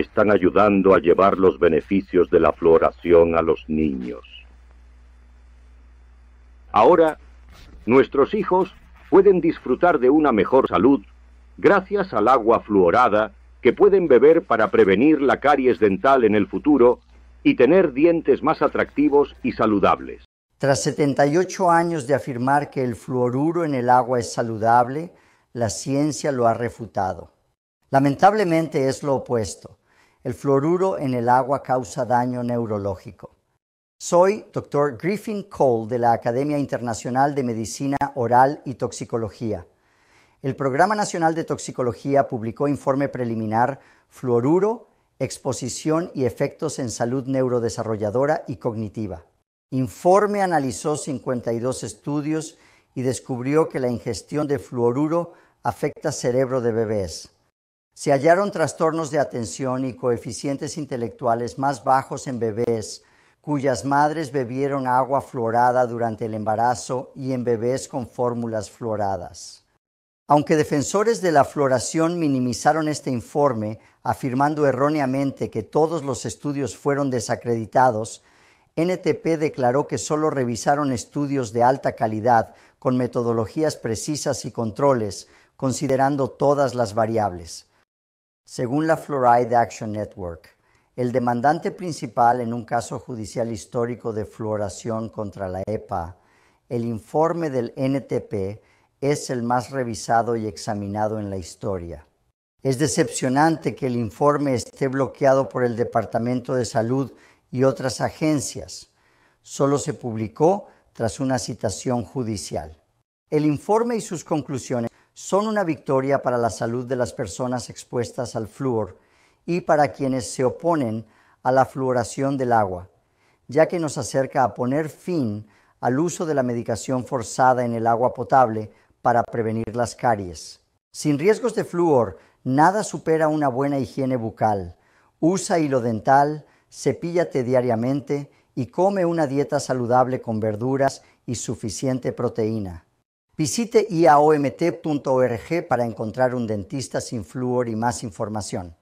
están ayudando a llevar los beneficios de la floración a los niños. Ahora, nuestros hijos pueden disfrutar de una mejor salud gracias al agua fluorada que pueden beber para prevenir la caries dental en el futuro y tener dientes más atractivos y saludables. Tras 78 años de afirmar que el fluoruro en el agua es saludable, la ciencia lo ha refutado. Lamentablemente es lo opuesto el fluoruro en el agua causa daño neurológico. Soy Dr. Griffin Cole de la Academia Internacional de Medicina Oral y Toxicología. El Programa Nacional de Toxicología publicó informe preliminar Fluoruro, exposición y efectos en salud neurodesarrolladora y cognitiva. Informe analizó 52 estudios y descubrió que la ingestión de fluoruro afecta cerebro de bebés. Se hallaron trastornos de atención y coeficientes intelectuales más bajos en bebés cuyas madres bebieron agua florada durante el embarazo y en bebés con fórmulas floradas. Aunque defensores de la floración minimizaron este informe, afirmando erróneamente que todos los estudios fueron desacreditados, NTP declaró que solo revisaron estudios de alta calidad con metodologías precisas y controles, considerando todas las variables. Según la Fluoride Action Network, el demandante principal en un caso judicial histórico de fluoración contra la EPA, el informe del NTP es el más revisado y examinado en la historia. Es decepcionante que el informe esté bloqueado por el Departamento de Salud y otras agencias. Solo se publicó tras una citación judicial. El informe y sus conclusiones son una victoria para la salud de las personas expuestas al flúor y para quienes se oponen a la fluoración del agua, ya que nos acerca a poner fin al uso de la medicación forzada en el agua potable para prevenir las caries. Sin riesgos de flúor, nada supera una buena higiene bucal. Usa hilo dental, cepíllate diariamente y come una dieta saludable con verduras y suficiente proteína. Visite iaomt.org para encontrar un dentista sin flúor y más información.